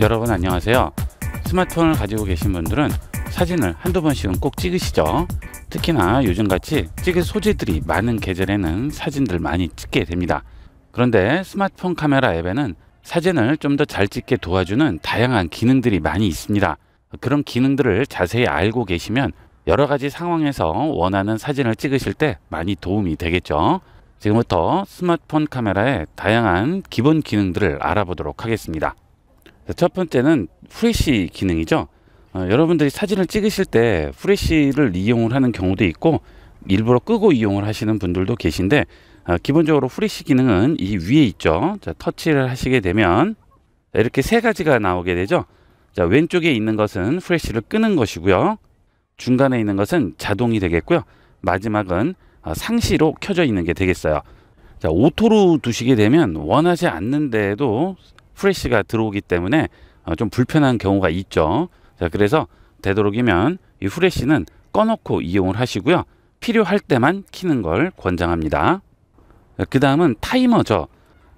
여러분 안녕하세요 스마트폰을 가지고 계신 분들은 사진을 한두 번씩은 꼭 찍으시죠 특히나 요즘같이 찍을 소재들이 많은 계절에는 사진들 많이 찍게 됩니다 그런데 스마트폰 카메라 앱에는 사진을 좀 더 잘 찍게 도와주는 다양한 기능들이 많이 있습니다 그런 기능들을 자세히 알고 계시면 여러 가지 상황에서 원하는 사진을 찍으실 때 많이 도움이 되겠죠 지금부터 스마트폰 카메라의 다양한 기본 기능들을 알아보도록 하겠습니다 첫 번째는 프레쉬 기능이죠. 어, 여러분들이 사진을 찍으실 때프레쉬를 이용을 하는 경우도 있고 일부러 끄고 이용을 하시는 분들도 계신데 어, 기본적으로 프레쉬 기능은 이 위에 있죠. 자, 터치를 하시게 되면 이렇게 세 가지가 나오게 되죠. 자, 왼쪽에 있는 것은 프레쉬를 끄는 것이고요. 중간에 있는 것은 자동이 되겠고요. 마지막은 어, 상시로 켜져 있는 게 되겠어요. 자, 오토로 두시게 되면 원하지 않는데도 후레쉬가 들어오기 때문에 어, 좀 불편한 경우가 있죠. 자, 그래서 되도록이면 이 후레쉬는 꺼놓고 이용을 하시고요. 필요할 때만 키는 걸 권장합니다. 그 다음은 타이머죠.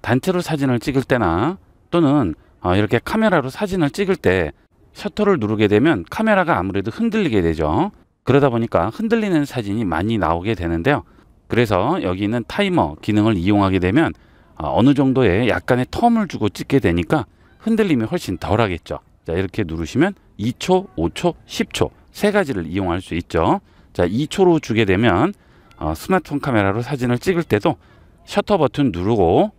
단체로 사진을 찍을 때나 또는 어, 이렇게 카메라로 사진을 찍을 때 셔터를 누르게 되면 카메라가 아무래도 흔들리게 되죠. 그러다 보니까 흔들리는 사진이 많이 나오게 되는데요. 그래서 여기 있는 타이머 기능을 이용하게 되면 아, 어느 정도의 약간의 텀을 주고 찍게 되니까 흔들림이 훨씬 덜 하겠죠 자 이렇게 누르시면 2초 5초 10초 세 가지를 이용할 수 있죠 자 2초로 주게 되면 어, 스마트폰 카메라로 사진을 찍을 때도 셔터 버튼 누르고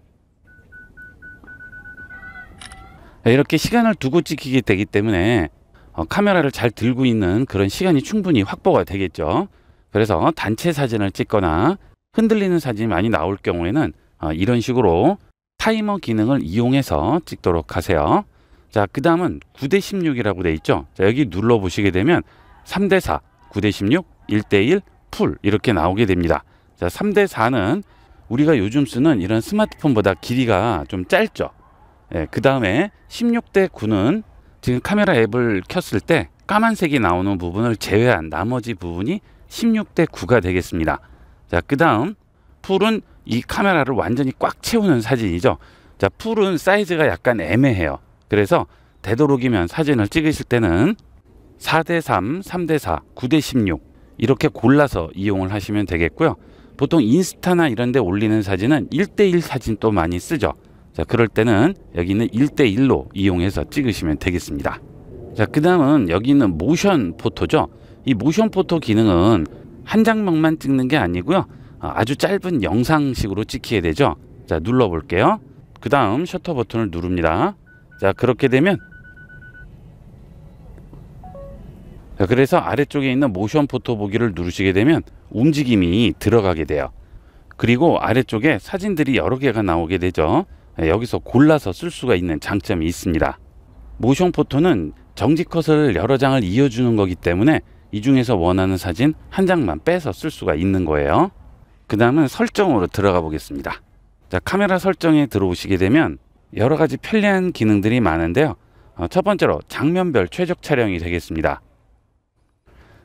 네, 이렇게 시간을 두고 찍히게 되기 때문에 어, 카메라를 잘 들고 있는 그런 시간이 충분히 확보가 되겠죠 그래서 단체 사진을 찍거나 흔들리는 사진이 많이 나올 경우에는 어, 이런 식으로 타이머 기능을 이용해서 찍도록 하세요. 자, 그 다음은 9대 16이라고 되어 있죠. 자, 여기 눌러 보시게 되면 3대 4, 9대 16, 1대 1, 풀 이렇게 나오게 됩니다. 자, 3대 4는 우리가 요즘 쓰는 이런 스마트폰보다 길이가 좀 짧죠. 예, 그 다음에 16대 9는 지금 카메라 앱을 켰을 때 까만색이 나오는 부분을 제외한 나머지 부분이 16대 9가 되겠습니다. 자, 그 다음 풀은 이 카메라를 완전히 꽉 채우는 사진이죠. 자, 풀은 사이즈가 약간 애매해요. 그래서 되도록이면 사진을 찍으실 때는 4대3, 3대4, 9대16 이렇게 골라서 이용을 하시면 되겠고요. 보통 인스타나 이런 데 올리는 사진은 1대1 사진 또 많이 쓰죠. 자, 그럴 때는 여기는 1대1로 이용해서 찍으시면 되겠습니다. 자, 그 다음은 여기는 모션 포토죠. 이 모션 포토 기능은 한 장면만 찍는 게 아니고요. 어, 아주 짧은 영상식으로 찍히게 되죠 자 눌러 볼게요 그 다음 셔터 버튼을 누릅니다 자 그렇게 되면 자 그래서 아래쪽에 있는 모션 포토 보기를 누르시게 되면 움직임이 들어가게 돼요 그리고 아래쪽에 사진들이 여러 개가 나오게 되죠 예, 여기서 골라서 쓸 수가 있는 장점이 있습니다 모션 포토는 정지컷을 여러 장을 이어주는 거기 때문에 이 중에서 원하는 사진 한 장만 빼서 쓸 수가 있는 거예요 그 다음은 설정으로 들어가 보겠습니다. 자, 카메라 설정에 들어오시게 되면 여러 가지 편리한 기능들이 많은데요. 어, 첫 번째로 장면별 최적 촬영이 되겠습니다.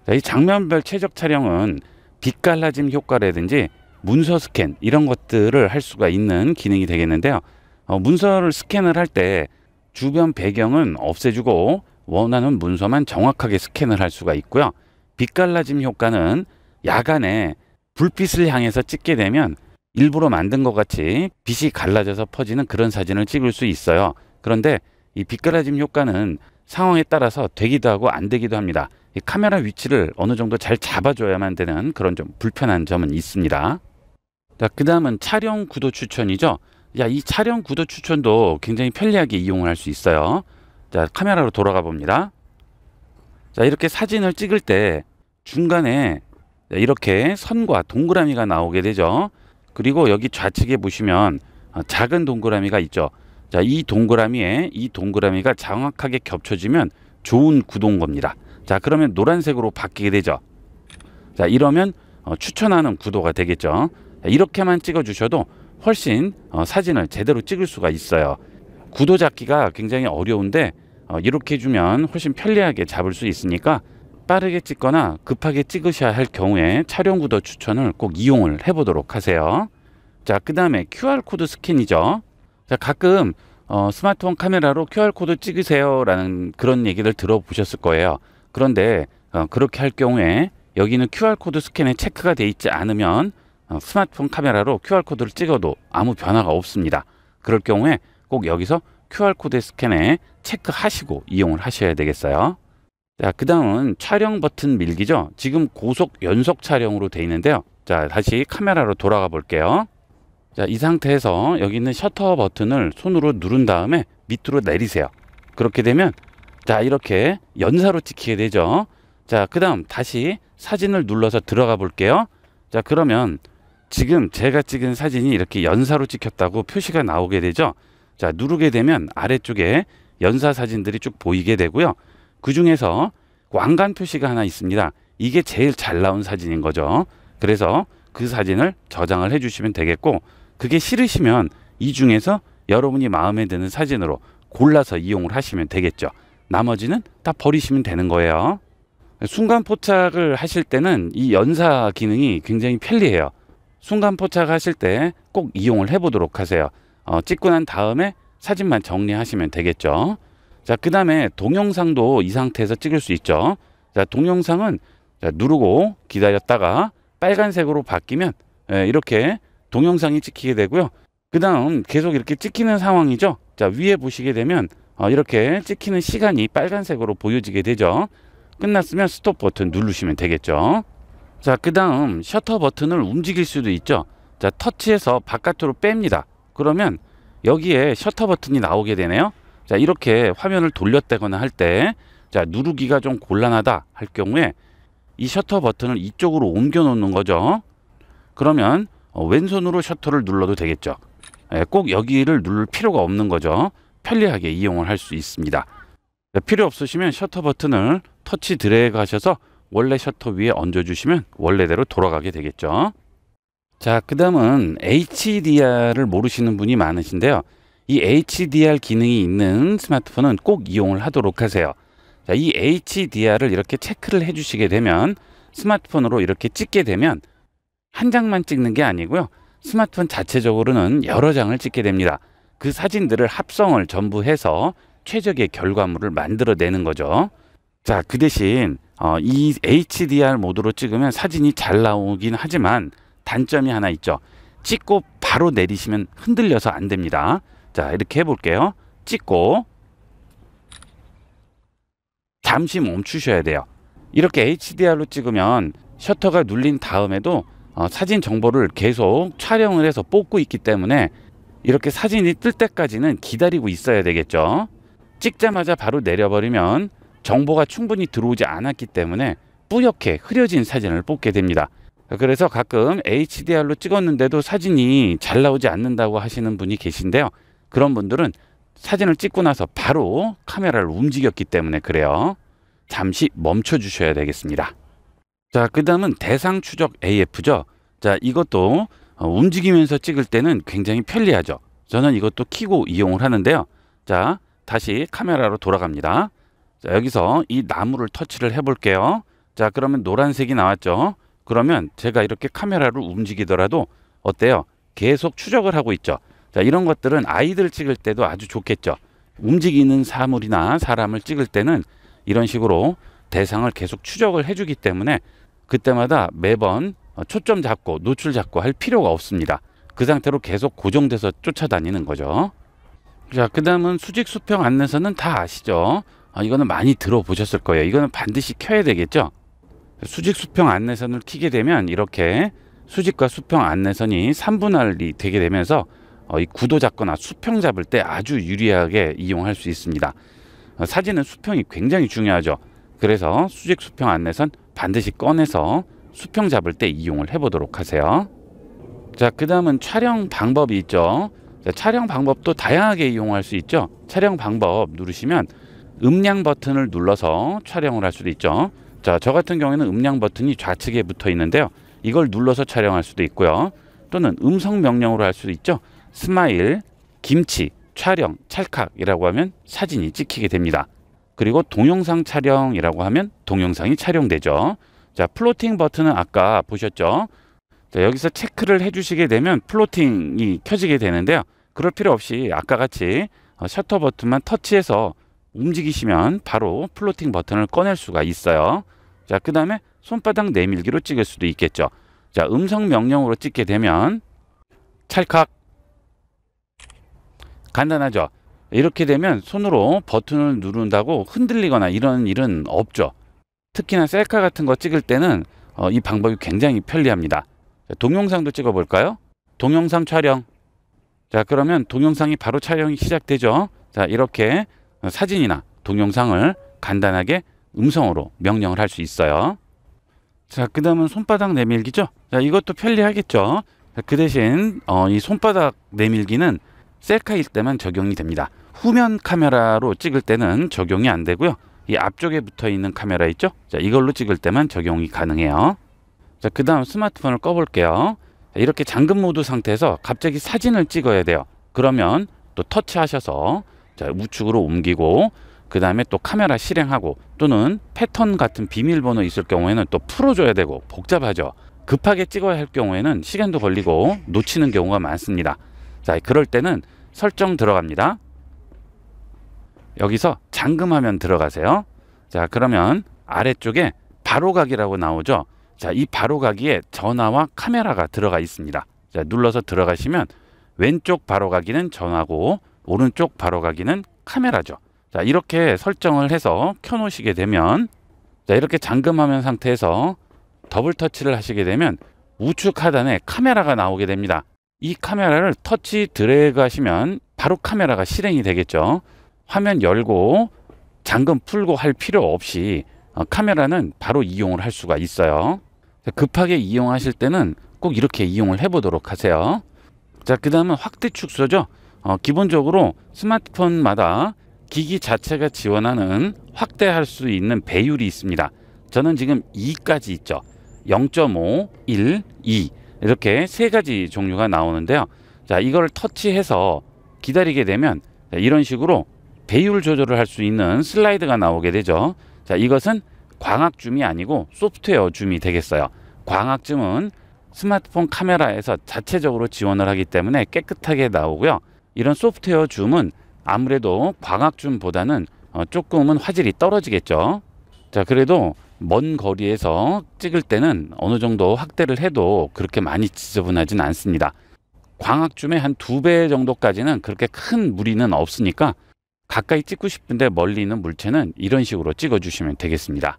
자, 이 장면별 최적 촬영은 빛갈라짐 효과라든지 문서 스캔 이런 것들을 할 수가 있는 기능이 되겠는데요. 어, 문서를 스캔을 할 때 주변 배경은 없애주고 원하는 문서만 정확하게 스캔을 할 수가 있고요. 빛갈라짐 효과는 야간에 불빛을 향해서 찍게 되면 일부러 만든 것 같이 빛이 갈라져서 퍼지는 그런 사진을 찍을 수 있어요. 그런데 이 빛갈라짐 효과는 상황에 따라서 되기도 하고 안 되기도 합니다. 카메라 위치를 어느 정도 잘 잡아줘야만 되는 그런 좀 불편한 점은 있습니다. 그 다음은 촬영 구도 추천이죠. 야, 이 촬영 구도 추천도 굉장히 편리하게 이용을 할 수 있어요. 자, 카메라로 돌아가 봅니다. 자, 이렇게 사진을 찍을 때 중간에 네, 이렇게 선과 동그라미가 나오게 되죠. 그리고 여기 좌측에 보시면 아, 작은 동그라미가 있죠. 자, 이 동그라미에 이 동그라미가 정확하게 겹쳐지면 좋은 구동 겁니다. 자, 그러면 노란색으로 바뀌게 되죠. 자, 이러면 어, 추천하는 구도가 되겠죠. 이렇게만 찍어주셔도 훨씬 어, 사진을 제대로 찍을 수가 있어요. 구도 잡기가 굉장히 어려운데 어, 이렇게 해주면 훨씬 편리하게 잡을 수 있으니까 빠르게 찍거나 급하게 찍으셔야 할 경우에 촬영구도 추천을 꼭 이용을 해보도록 하세요. 자, 그 다음에 QR코드 스캔이죠. 자, 가끔 어, 스마트폰 카메라로 QR코드 찍으세요 라는 그런 얘기를 들어보셨을 거예요. 그런데 어, 그렇게 할 경우에 여기는 QR코드 스캔에 체크가 돼 있지 않으면 어, 스마트폰 카메라로 QR코드를 찍어도 아무 변화가 없습니다. 그럴 경우에 꼭 여기서 QR코드 스캔에 체크하시고 이용을 하셔야 되겠어요. 자, 그 다음은 촬영 버튼 밀기죠. 지금 고속 연속 촬영으로 되어 있는데요. 자, 다시 카메라로 돌아가 볼게요. 자, 이 상태에서 여기 있는 셔터 버튼을 손으로 누른 다음에 밑으로 내리세요. 그렇게 되면 자, 이렇게 연사로 찍히게 되죠. 자, 그 다음 다시 사진을 눌러서 들어가 볼게요. 자, 그러면 지금 제가 찍은 사진이 이렇게 연사로 찍혔다고 표시가 나오게 되죠. 자, 누르게 되면 아래쪽에 연사 사진들이 쭉 보이게 되고요. 그 중에서 왕관 표시가 하나 있습니다. 이게 제일 잘 나온 사진인 거죠. 그래서 그 사진을 저장을 해주시면 되겠고 그게 싫으시면 이 중에서 여러분이 마음에 드는 사진으로 골라서 이용을 하시면 되겠죠. 나머지는 다 버리시면 되는 거예요. 순간 포착을 하실 때는 이 연사 기능이 굉장히 편리해요. 순간 포착하실 때 꼭 이용을 해보도록 하세요. 어, 찍고 난 다음에 사진만 정리하시면 되겠죠. 자, 그 다음에 동영상도 이 상태에서 찍을 수 있죠. 자, 동영상은 자, 누르고 기다렸다가 빨간색으로 바뀌면 예, 이렇게 동영상이 찍히게 되고요. 그 다음 계속 이렇게 찍히는 상황이죠. 자, 위에 보시게 되면 어, 이렇게 찍히는 시간이 빨간색으로 보여지게 되죠. 끝났으면 스톱 버튼 누르시면 되겠죠. 자, 그 다음 셔터 버튼을 움직일 수도 있죠. 자, 터치해서 바깥으로 뺍니다. 그러면 여기에 셔터 버튼이 나오게 되네요. 자 이렇게 화면을 돌렸다거나 할 때자 누르기가 좀 곤란하다 할 경우에 이 셔터 버튼을 이쪽으로 옮겨 놓는 거죠 그러면 어, 왼손으로 셔터를 눌러도 되겠죠 예, 꼭 여기를 누를 필요가 없는 거죠 편리하게 이용을 할 수 있습니다 필요 없으시면 셔터 버튼을 터치 드래그 하셔서 원래 셔터 위에 얹어주시면 원래대로 돌아가게 되겠죠 자그 다음은 HDR을 모르시는 분이 많으신데요 이 HDR 기능이 있는 스마트폰은 꼭 이용을 하도록 하세요. 자, 이 HDR을 이렇게 체크를 해주시게 되면 스마트폰으로 이렇게 찍게 되면 한 장만 찍는 게 아니고요. 스마트폰 자체적으로는 여러 장을 찍게 됩니다. 그 사진들을 합성을 전부 해서 최적의 결과물을 만들어내는 거죠. 자, 그 대신 어, 이 HDR 모드로 찍으면 사진이 잘 나오긴 하지만 단점이 하나 있죠. 찍고 바로 내리시면 흔들려서 안 됩니다. 자 이렇게 해볼게요 찍고 잠시 멈추셔야 돼요 이렇게 HDR로 찍으면 셔터가 눌린 다음에도 어, 사진 정보를 계속 촬영을 해서 뽑고 있기 때문에 이렇게 사진이 뜰 때까지는 기다리고 있어야 되겠죠 찍자마자 바로 내려버리면 정보가 충분히 들어오지 않았기 때문에 뿌옇게 흐려진 사진을 뽑게 됩니다 그래서 가끔 HDR로 찍었는데도 사진이 잘 나오지 않는다고 하시는 분이 계신데요 그런 분들은 사진을 찍고 나서 바로 카메라를 움직였기 때문에 그래요. 잠시 멈춰 주셔야 되겠습니다. 자, 그 다음은 대상 추적 AF죠. 자, 이것도 어, 움직이면서 찍을 때는 굉장히 편리하죠. 저는 이것도 키고 이용을 하는데요. 자, 다시 카메라로 돌아갑니다. 자, 여기서 이 나무를 터치를 해볼게요. 자, 그러면 노란색이 나왔죠. 그러면 제가 이렇게 카메라를 움직이더라도 어때요? 계속 추적을 하고 있죠. 자, 이런 것들은 아이들 찍을 때도 아주 좋겠죠. 움직이는 사물이나 사람을 찍을 때는 이런 식으로 대상을 계속 추적을 해주기 때문에 그때마다 매번 초점 잡고 노출 잡고 할 필요가 없습니다. 그 상태로 계속 고정돼서 쫓아다니는 거죠. 자, 그 다음은 수직 수평 안내선은 다 아시죠? 아, 이거는 많이 들어보셨을 거예요. 이거는 반드시 켜야 되겠죠? 수직 수평 안내선을 키게 되면 이렇게 수직과 수평 안내선이 3분할이 되게 되면서 어, 이 구도 잡거나 수평 잡을 때 아주 유리하게 이용할 수 있습니다. 어, 사진은 수평이 굉장히 중요하죠. 그래서 수직 수평 안내선 반드시 꺼내서 수평 잡을 때 이용을 해보도록 하세요. 자, 그 다음은 촬영 방법이 있죠. 자, 촬영 방법도 다양하게 이용할 수 있죠. 촬영 방법 누르시면 음량 버튼을 눌러서 촬영을 할 수도 있죠. 자, 저 같은 경우에는 음량 버튼이 좌측에 붙어 있는데요. 이걸 눌러서 촬영할 수도 있고요. 또는 음성 명령으로 할 수도 있죠. 스마일, 김치, 촬영, 찰칵이라고 하면 사진이 찍히게 됩니다. 그리고 동영상 촬영이라고 하면 동영상이 촬영되죠. 자, 플로팅 버튼은 아까 보셨죠? 자, 여기서 체크를 해주시게 되면 플로팅이 켜지게 되는데요. 그럴 필요 없이 아까 같이 어, 셔터 버튼만 터치해서 움직이시면 바로 플로팅 버튼을 꺼낼 수가 있어요. 자, 그 다음에 손바닥 내밀기로 찍을 수도 있겠죠. 자, 음성 명령으로 찍게 되면 찰칵 간단하죠. 이렇게 되면 손으로 버튼을 누른다고 흔들리거나 이런 일은 없죠. 특히나 셀카 같은 거 찍을 때는 어, 이 방법이 굉장히 편리합니다. 자, 동영상도 찍어 볼까요? 동영상 촬영. 자, 그러면 동영상이 바로 촬영이 시작되죠. 자, 이렇게 사진이나 동영상을 간단하게 음성으로 명령을 할 수 있어요. 자, 그 다음은 손바닥 내밀기죠. 자, 이것도 편리하겠죠. 자, 그 대신 어, 이 손바닥 내밀기는 셀카일 때만 적용이 됩니다. 후면 카메라로 찍을 때는 적용이 안 되고요. 이 앞쪽에 붙어 있는 카메라 있죠? 자, 이걸로 찍을 때만 적용이 가능해요. 자, 그 다음 스마트폰을 꺼볼게요. 이렇게 잠금 모드 상태에서 갑자기 사진을 찍어야 돼요. 그러면 또 터치하셔서 자, 우측으로 옮기고 그 다음에 또 카메라 실행하고 또는 패턴 같은 비밀번호 있을 경우에는 또 풀어줘야 되고 복잡하죠. 급하게 찍어야 할 경우에는 시간도 걸리고 놓치는 경우가 많습니다. 자, 그럴 때는 설정 들어갑니다. 여기서 잠금화면 들어가세요. 자, 그러면 아래쪽에 바로가기라고 나오죠. 자, 이 바로가기에 전화와 카메라가 들어가 있습니다. 자, 눌러서 들어가시면 왼쪽 바로가기는 전화고 오른쪽 바로가기는 카메라죠. 자, 이렇게 설정을 해서 켜놓으시게 되면 자, 이렇게 잠금화면 상태에서 더블 터치를 하시게 되면 우측 하단에 카메라가 나오게 됩니다. 이 카메라를 터치 드래그 하시면 바로 카메라가 실행이 되겠죠. 화면 열고 잠금 풀고 할 필요 없이 어, 카메라는 바로 이용을 할 수가 있어요. 급하게 이용하실 때는 꼭 이렇게 이용을 해보도록 하세요. 자, 그 다음은 확대 축소죠. 어, 기본적으로 스마트폰마다 기기 자체가 지원하는 확대할 수 있는 배율이 있습니다. 저는 지금 2까지 있죠. 0.5, 1, 2. 이렇게 세 가지 종류가 나오는데요. 자, 이걸 터치해서 기다리게 되면 자, 이런 식으로 배율 조절을 할 수 있는 슬라이드가 나오게 되죠. 자, 이것은 광학 줌이 아니고 소프트웨어 줌이 되겠어요. 광학 줌은 스마트폰 카메라에서 자체적으로 지원을 하기 때문에 깨끗하게 나오고요. 이런 소프트웨어 줌은 아무래도 광학 줌보다는 어, 조금은 화질이 떨어지겠죠. 자, 그래도 먼 거리에서 찍을 때는 어느 정도 확대를 해도 그렇게 많이 지저분하진 않습니다. 광학줌의 한 두 배 정도까지는 그렇게 큰 무리는 없으니까 가까이 찍고 싶은데 멀리 있는 물체는 이런 식으로 찍어 주시면 되겠습니다.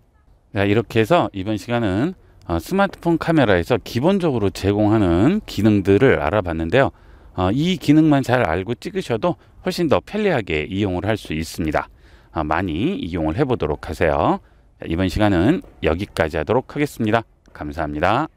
이렇게 해서 이번 시간은 어, 스마트폰 카메라에서 기본적으로 제공하는 기능들을 알아봤는데요. 어, 이 기능만 잘 알고 찍으셔도 훨씬 더 편리하게 이용을 할 수 있습니다. 어, 많이 이용을 해보도록 하세요. 이번 시간은 여기까지 하도록 하겠습니다. 감사합니다.